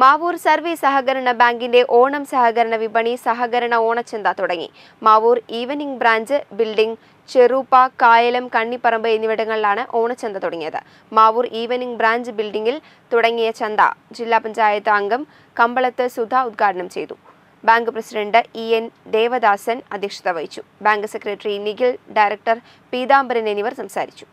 Mavoor service സഹകരണ ബാങ്കിന്റെ ഓണം സഹകരണ വിപണി സഹകരണ ഓണച്ചന്ത തുടങ്ങി മാവൂർ ഈവനിംഗ് ബ്രാഞ്ച് ബിൽഡിംഗ് ചെറുപ്പ കായലം കണ്ണിപ്പറമ്പ് എന്നിവിടങ്ങളിലാണ് ഓണച്ചന്ത തുടങ്ങിയത് മാവൂർ ഈവനിംഗ് ബ്രാഞ്ച് ബിൽഡിംഗിൽ തുടങ്ങിയ ചന്ത ജില്ലാ പഞ്ചായത്ത് അംഗം കമ്പളത്ത് സുധ ഉദ്ഘാടനം ചെയ്തു bank president E N Devadasan അധ്യക്ഷത വഹിച്ചു bank secretary Nikhil director Peethambaran എന്നിവർ സംസാരിച്ചു